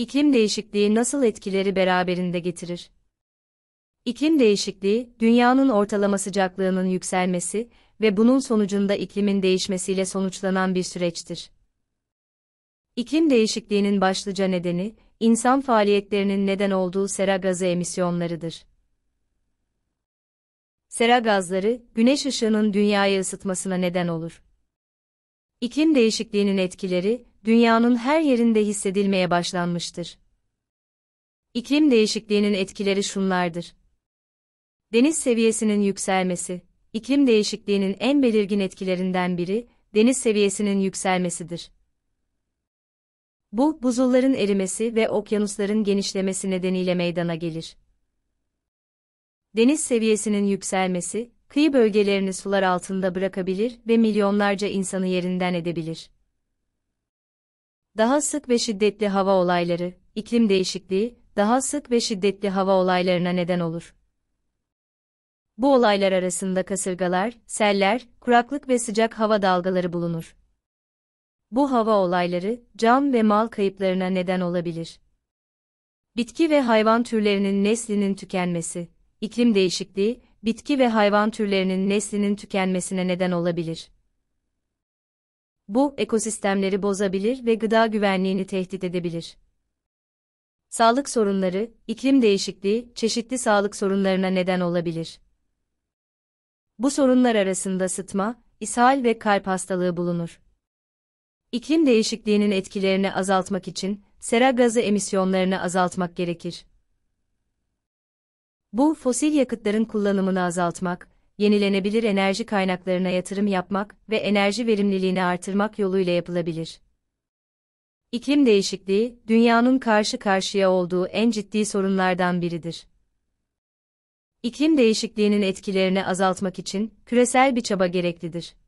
İklim değişikliği nasıl etkileri beraberinde getirir? İklim değişikliği, dünyanın ortalama sıcaklığının yükselmesi ve bunun sonucunda iklimin değişmesiyle sonuçlanan bir süreçtir. İklim değişikliğinin başlıca nedeni, insan faaliyetlerinin neden olduğu sera gazı emisyonlarıdır. Sera gazları, güneş ışığının dünyayı ısıtmasına neden olur. İklim değişikliğinin etkileri, dünyanın her yerinde hissedilmeye başlanmıştır. İklim değişikliğinin etkileri şunlardır. Deniz seviyesinin yükselmesi, iklim değişikliğinin en belirgin etkilerinden biri, deniz seviyesinin yükselmesidir. Bu, buzulların erimesi ve okyanusların genişlemesi nedeniyle meydana gelir. Deniz seviyesinin yükselmesi, kıyı bölgelerini sular altında bırakabilir ve milyonlarca insanı yerinden edebilir. Daha sık ve şiddetli hava olayları, iklim değişikliği, daha sık ve şiddetli hava olaylarına neden olur. Bu olaylar arasında kasırgalar, seller, kuraklık ve sıcak hava dalgaları bulunur. Bu hava olayları, can ve mal kayıplarına neden olabilir. Bitki ve hayvan türlerinin neslinin tükenmesi, iklim değişikliği, bitki ve hayvan türlerinin neslinin tükenmesine neden olabilir. Bu, ekosistemleri bozabilir ve gıda güvenliğini tehdit edebilir. Sağlık sorunları, iklim değişikliği, çeşitli sağlık sorunlarına neden olabilir. Bu sorunlar arasında sıtma, ishal ve kalp hastalığı bulunur. İklim değişikliğinin etkilerini azaltmak için, sera gazı emisyonlarını azaltmak gerekir. Bu, fosil yakıtların kullanımını azaltmak, yenilenebilir enerji kaynaklarına yatırım yapmak ve enerji verimliliğini artırmak yoluyla yapılabilir. İklim değişikliği, dünyanın karşı karşıya olduğu en ciddi sorunlardan biridir. İklim değişikliğinin etkilerini azaltmak için küresel bir çaba gereklidir.